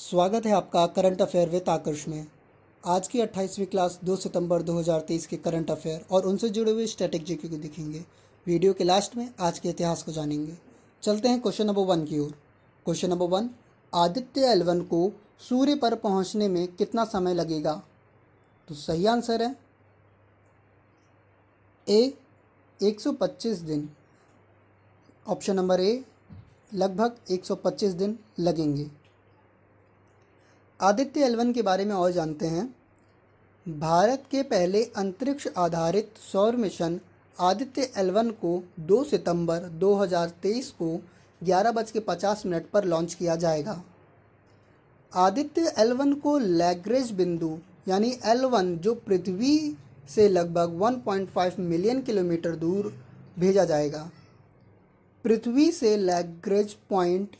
स्वागत है आपका करंट अफेयर विद आकर्ष में आज की 28वीं क्लास 2 सितंबर 2023 के करंट अफेयर और उनसे जुड़े हुए स्ट्रेटेजी को देखेंगे वीडियो के लास्ट में आज के इतिहास को जानेंगे चलते हैं क्वेश्चन नंबर वन की ओर question number one Aditya L one को सूर्य पर पहुंचने में कितना समय लगेगा तो सही आंसर है ए 125 दिन ऑप्शन नंबर ए लगभग 125 दिन लगेंगे आदित्य एलवन के बारे में और जानते हैं भारत के पहले अंतरिक्ष आधारित सौर मिशन आदित्य एलवन को 2 सितंबर 2023 को ग्यारह बज के पचास मिनट पर लॉन्च किया जाएगा आदित्य एलवन को लैग्रेज बिंदु यानी एलवन जो पृथ्वी से लगभग 1.5 मिलियन किलोमीटर दूर भेजा जाएगा पृथ्वी से लैग्रेज पॉइंट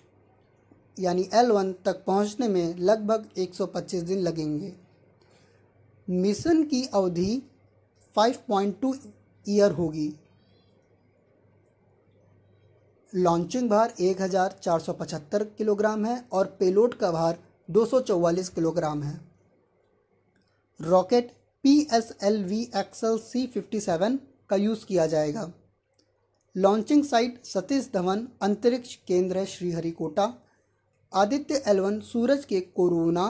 यानी वन तक पहुंचने में लगभग 125 दिन लगेंगे मिशन की अवधि 5.2 ईयर होगी लॉन्चिंग भार 1475 किलोग्राम है और पेलोड का भार 244 किलोग्राम है rocket P S L V XL C fifty seven का यूज़ किया जाएगा लॉन्चिंग साइट सतीश धवन अंतरिक्ष केंद्र है श्रीहरिकोटा आदित्य एलवन सूरज के कोरोना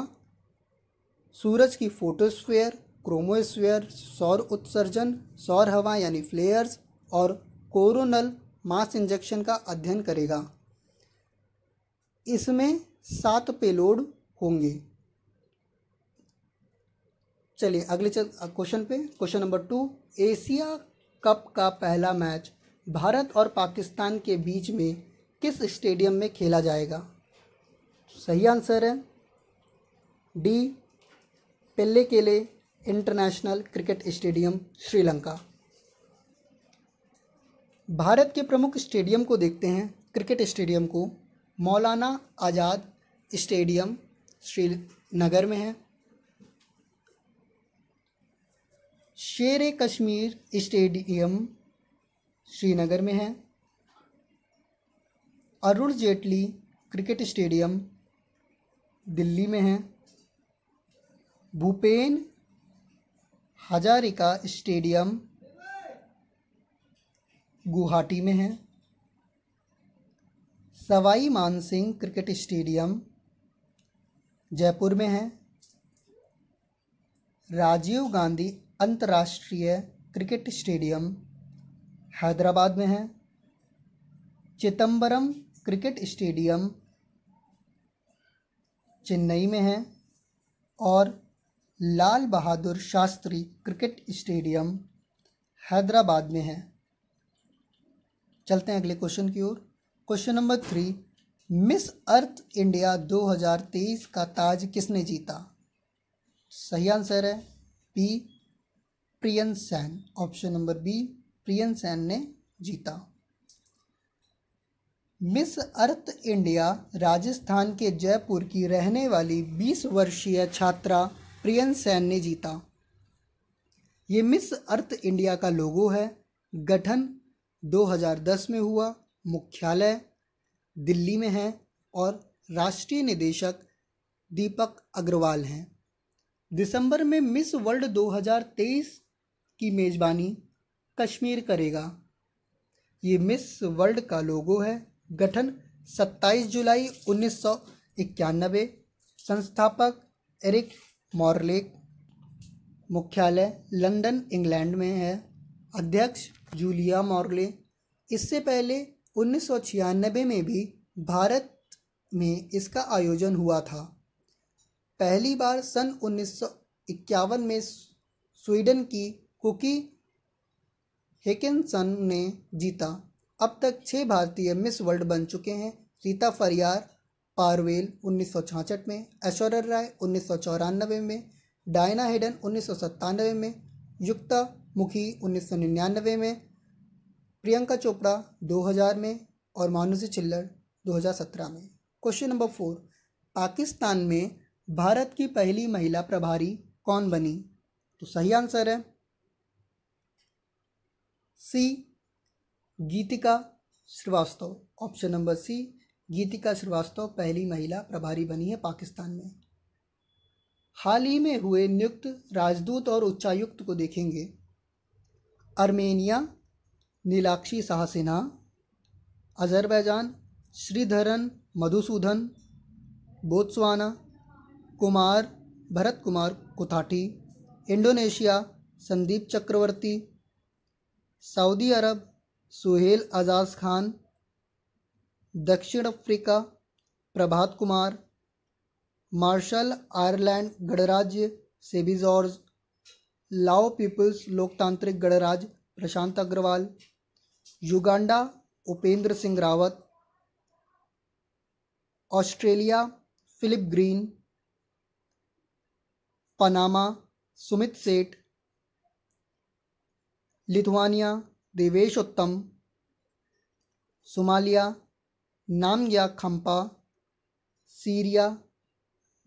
सूरज की फोटोस्फेयर क्रोमोस्फेयर सौर उत्सर्जन सौर हवा यानी फ्लेयर्स और कोरोनल मास इंजेक्शन का अध्ययन करेगा इसमें सात पेलोड होंगे चलिए अगले क्वेश्चन पे question number two Asia cup का पहला मैच भारत और पाकिस्तान के बीच में किस स्टेडियम में खेला जाएगा सही आंसर है डी Pallekele international cricket stadium Sri Lanka Bharat के प्रमुख स्टेडियम को देखते हैं क्रिकेट स्टेडियम को मौलाना आज़ाद स्टेडियम श्रीनगर में है शेर कश्मीर स्टेडियम श्रीनगर में है अरुण जेटली क्रिकेट स्टेडियम दिल्ली में हैं भूपेन हजारिका स्टेडियम गुवाहाटी में है सवाई मानसिंह क्रिकेट स्टेडियम जयपुर में है राजीव गांधी अंतर्राष्ट्रीय क्रिकेट स्टेडियम हैदराबाद में है चिदम्बरम क्रिकेट स्टेडियम चेन्नई में है और लाल बहादुर शास्त्री क्रिकेट स्टेडियम हैदराबाद में है चलते हैं अगले क्वेश्चन की ओर question number three miss earth India 2023 का ताज किसने जीता सही आंसर है B Priyan Sain option number B Priyan Sain ने जीता मिस अर्थ इंडिया राजस्थान के जयपुर की रहने वाली 20 वर्षीय छात्रा प्रियन सैन ने जीता ये मिस अर्थ इंडिया का लोगो है गठन 2010 में हुआ मुख्यालय दिल्ली में है और राष्ट्रीय निदेशक दीपक अग्रवाल हैं दिसंबर में मिस वर्ल्ड 2023 की मेज़बानी कश्मीर करेगा ये मिस वर्ल्ड का लोगो है गठन 27 जुलाई उन्नीस सौ इक्यानबे संस्थापक एरिक मॉर्लिक मुख्यालय लंदन इंग्लैंड में है अध्यक्ष जूलिया मॉर्ले इससे पहले उन्नीस में भी भारत में इसका आयोजन हुआ था पहली बार सन उन्नीस में स्वीडन की कुकी हेकिनसन ने जीता अब तक छः भारतीय मिस वर्ल्ड बन चुके हैं रीता फरियार पारवेल उन्नीस में ऐश्वर्या राय उन्नीस में डायना हेडन उन्नीस में युक्ता मुखी उन्नीस में प्रियंका चोपड़ा 2000 में और मानुसी चिल्लर 2017 में क्वेश्चन नंबर फोर पाकिस्तान में भारत की पहली महिला प्रभारी कौन बनी तो सही आंसर है C Gitika Srivastava option number C Gitika Srivastava पहली महिला प्रभारी बनी है पाकिस्तान में हाल ही में हुए नियुक्त राजदूत और उच्चायुक्त को देखेंगे Armenia Nilakshi Shah Azerbaijan Sridharan Madhusudan Botswana Kumar Bharat Kumar Kothathi Indonesia Sandeep Chakravarty सऊदी अरब सुहेल अजाज़ खान दक्षिण Africa Prabhat Kumar Marshall Ireland गणराज्य सेबी जॉर्ज लाओ पीपल्स लोकतांत्रिक गणराज्य Prashant Agrawal Uganda Upendra Singh Rawat Australia Philip Green Panama Sumit Seth Lithuania Devesh Uttam Somalia Namgya Khampa Syria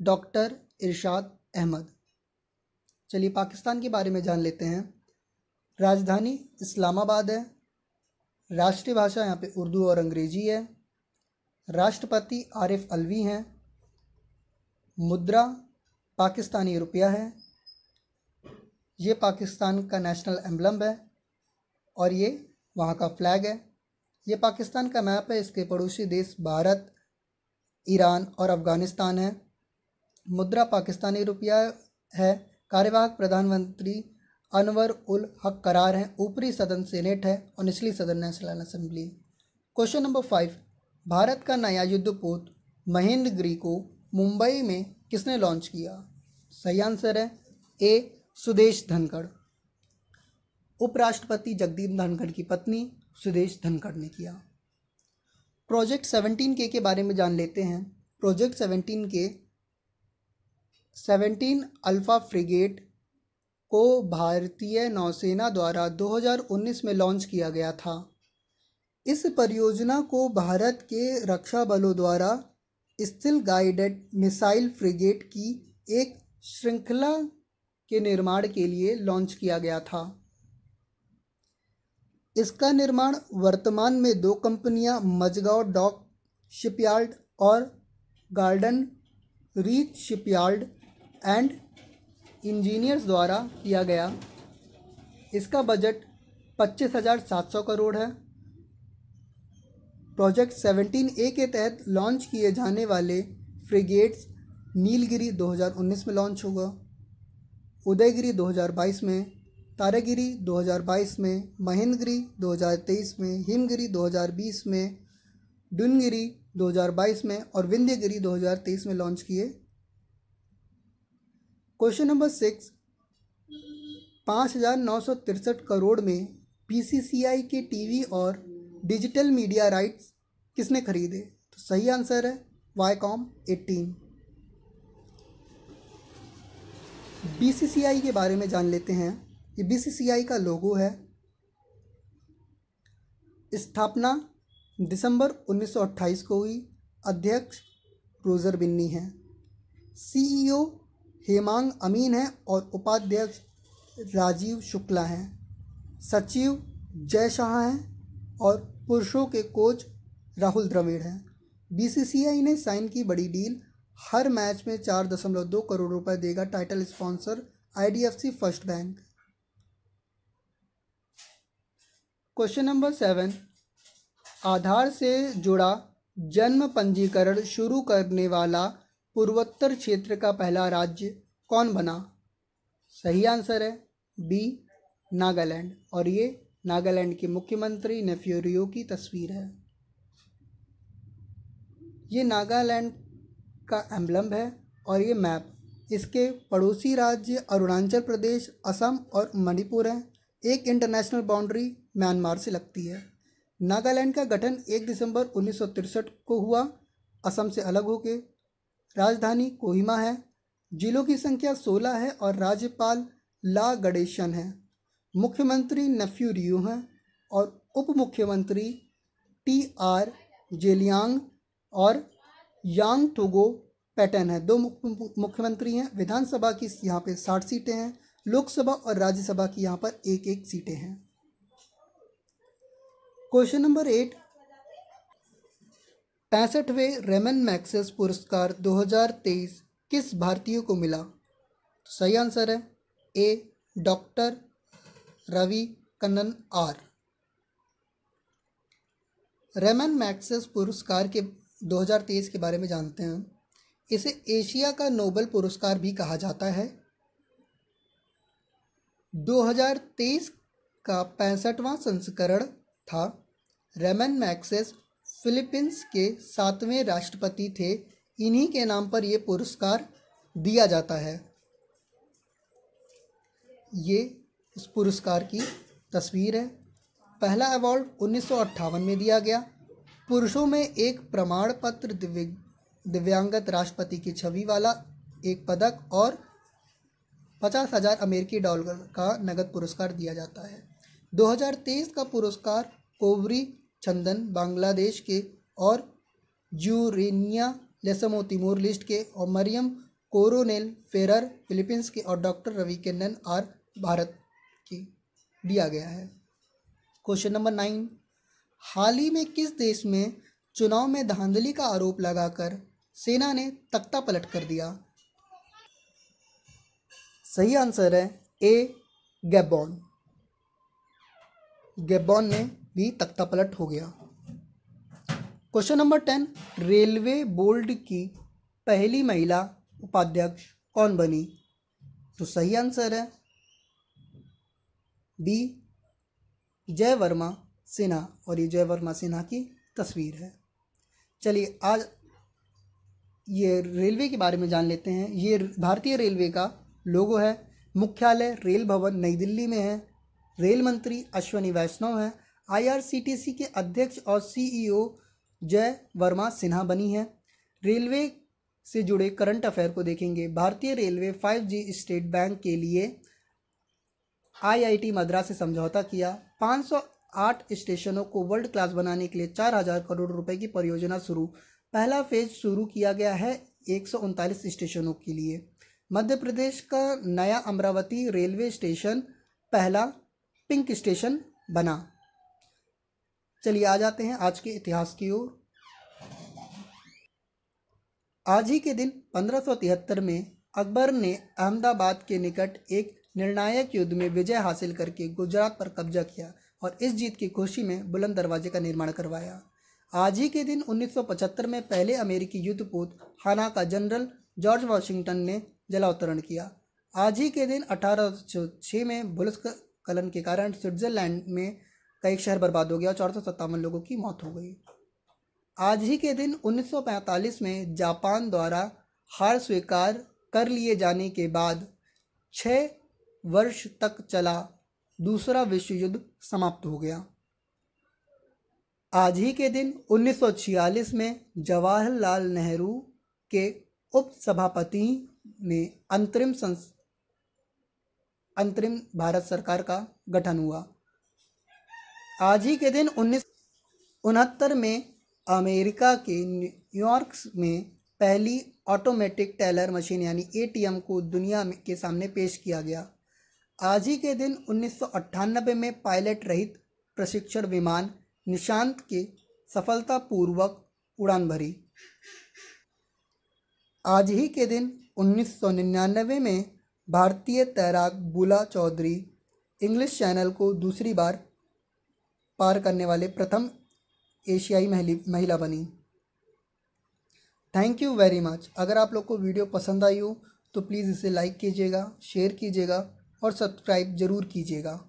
doctor Irshad Ahmed चलिए पाकिस्तान के बारे में जान लेते हैं राजधानी इस्लामाबाद है राष्ट्रीय भाषा यहाँ पे उर्दू और अंग्रेजी है राष्ट्रपति आरिफ अलवी हैं मुद्रा पाकिस्तानी रुपया है ये पाकिस्तान का नेशनल एम्बलम है और ये वहाँ का फ्लैग है ये पाकिस्तान का मैप है इसके पड़ोसी देश भारत ईरान और अफ़गानिस्तान है मुद्रा पाकिस्तानी रुपया है कार्यवाहक प्रधानमंत्री अनवर उल हक करार हैं ऊपरी सदन सेनेट है और निचली सदन national assembly question number five Bharat का नया युद्धपोत महेंद्र गिरी को मुंबई में किसने लॉन्च किया सही आंसर है ए सुदेश धनखड़ उपराष्ट्रपति जगदीप धनखड़ की पत्नी सुदेश धनखड़ ने किया प्रोजेक्ट सेवनटीन के के बारे में जान लेते हैं प्रोजेक्ट सेवनटीन के सेवनटीन अल्फा फ्रिगेट को भारतीय नौसेना द्वारा 2019 में लॉन्च किया गया था इस परियोजना को भारत के रक्षा बलों द्वारा स्टिल गाइडेड मिसाइल फ्रिगेट की एक श्रृंखला के निर्माण के लिए लॉन्च किया गया था इसका निर्माण वर्तमान में दो कंपनियां मजगांव डॉक शिपयार्ड और garden reach shipyard and engineers द्वारा किया गया इसका बजट पच्चीस हज़ार सात सौ करोड़ है प्रोजेक्ट सेवनटीन ए के तहत लॉन्च किए जाने वाले फ्रिगेट्स नीलगिरी 2019 में लॉन्च होगा उदयगिरी 2022 में तारागिरी 2022 में महेंद्रगिरी 2023 में हिमगिरी 2020 में डुनगिरी 2022 में और विंध्यगिरी 2023 में लॉन्च किए क्वेश्चन नंबर सिक्स पाँच हज़ार नौ सौ तिरसठ करोड़ में बीसीसीआई के टीवी और डिजिटल मीडिया राइट्स किसने खरीदे तो सही आंसर है वाईकॉम एटीन बीसीसीआई के बारे में जान लेते हैं ये बी का लोगो है स्थापना दिसंबर 1928 को हुई अध्यक्ष रोजर बिन्नी हैं सीईओ e हेमांग अमीन हैं और उपाध्यक्ष राजीव शुक्ला हैं सचिव जय शाह हैं और पुरुषों के कोच राहुल द्रविड़ हैं बीसीसीआई ने साइन की बड़ी डील हर मैच में चार दशमलव दो करोड़ रुपए देगा title sponsor IDFC first bank question number seven Aadhaar से जुड़ा जन्म पंजीकरण शुरू करने वाला पूर्वोत्तर क्षेत्र का पहला राज्य कौन बना सही आंसर है बी नागालैंड और ये नागालैंड के मुख्यमंत्री नेफ्योरियो की तस्वीर है ये नागालैंड का एम्बलम है और ये मैप इसके पड़ोसी राज्य अरुणाचल प्रदेश असम और मणिपुर हैं एक इंटरनेशनल बाउंड्री म्यांमार से लगती है नागालैंड का गठन 1 दिसंबर उन्नीस को हुआ असम से अलग होके राजधानी कोहिमा है जिलों की संख्या 16 है और राज्यपाल ला गणेशन है मुख्यमंत्री नफ्यू रियू हैं और उप मुख्यमंत्री टी आर जेलियांग और यांग टोगो पैटर्न है दो मुख्यमंत्री हैं विधानसभा की यहाँ पे साठ सीटें हैं लोकसभा और राज्यसभा की यहाँ पर एक एक सीटें हैं क्वेश्चन नंबर एट पैंसठवें रेमन मैक्सेस पुरस्कार 2023 किस भारतीय को मिला सही आंसर है A doctor Ravi Kannan R Ramon Magsaysay पुरस्कार के 2023 के बारे में जानते हैं इसे एशिया का नोबल पुरस्कार भी कहा जाता है 2023 का पैंसठवां संस्करण था रेमन मैक्सेस फिलीपींस के सातवें राष्ट्रपति थे इन्हीं के नाम पर ये पुरस्कार दिया जाता है ये इस पुरस्कार की तस्वीर है पहला अवार्ड उन्नीस में दिया गया पुरुषों में एक प्रमाण पत्र दिव्य दिव्यांगत राष्ट्रपति की छवि वाला एक पदक और पचास हजार अमेरिकी डॉलर का नगद पुरस्कार दिया जाता है 2023 का पुरस्कार कोवरी चंदन बांग्लादेश के और जूरेनिया लेसमो तिमोर लिस्ट के और मरियम कोरोनेल फेरर फिलीपींस के और डॉक्टर रवि केन्नन आर भारत की दिया गया है क्वेश्चन नंबर नाइन हाल ही में किस देश में चुनाव में धांधली का आरोप लगाकर सेना ने तख्ता पलट कर दिया सही आंसर है ए गैबॉन गेबॉन में भी तख्ता पलट हो गया question number ten railway board की पहली महिला उपाध्यक्ष कौन बनी तो सही आंसर है बी जय वर्मा सिन्हा और ये जय वर्मा सिन्हा की तस्वीर है चलिए आज ये रेलवे के बारे में जान लेते हैं ये भारतीय रेलवे का लोगो है मुख्यालय रेल भवन नई दिल्ली में है रेल मंत्री अश्वनी वैष्णव हैं आईआरसीटीसी के अध्यक्ष और सीईओ जय वर्मा सिन्हा बनी हैं रेलवे से जुड़े करंट अफेयर को देखेंगे भारतीय railway five G state bank के लिए आईआईटी मद्रास से समझौता किया 508 स्टेशनों को वर्ल्ड क्लास बनाने के लिए 4000 करोड़ रुपए की परियोजना शुरू पहला फेज शुरू किया गया है एक स्टेशनों के लिए मध्य प्रदेश का नया अमरावती रेलवे स्टेशन पहला पिंक स्टेशन बना चलिए आ जाते हैं आज के इतिहास की ओर आज ही के दिन 1573 में अकबर ने अहमदाबाद के निकट एक निर्णायक युद्ध में विजय हासिल करके गुजरात पर कब्जा किया और इस जीत की खुशी में बुलंद दरवाजे का निर्माण करवाया आज ही के दिन 1975 में पहले अमेरिकी युद्धपोत हाना का जनरल जॉर्ज वाशिंगटन ने जलावतरण किया आज ही के दिन अठारह में बुल्स भूस्खलन के कारण स्विट्जरलैंड में कई शहर बर्बाद हो गया और चार लोगों की मौत हो गई आज ही के दिन 1945 में जापान द्वारा हार स्वीकार कर लिए जाने के बाद छः वर्ष तक चला दूसरा विश्व युद्ध समाप्त हो गया आज ही के दिन 1946 में जवाहरलाल नेहरू के उपसभापति में अंतरिम संस अंतरिम भारत सरकार का गठन हुआ आज ही के दिन उन्नीस उनहत्तर में अमेरिका के न्यूयॉर्क में पहली ऑटोमेटिक टेलर मशीन यानी एटीएम को दुनिया के सामने पेश किया गया आज ही के दिन उन्नीस में पायलट रहित प्रशिक्षण विमान निशांत के सफलतापूर्वक उड़ान भरी आज ही के दिन 1999 में भारतीय तैराक बुला चौधरी इंग्लिश चैनल को दूसरी बार पार करने वाले प्रथम एशियाई महिला बनी थैंक यू वेरी मच अगर आप लोग को वीडियो पसंद आई हो तो प्लीज़ इसे लाइक कीजिएगा शेयर कीजिएगा और सब्सक्राइब ज़रूर कीजिएगा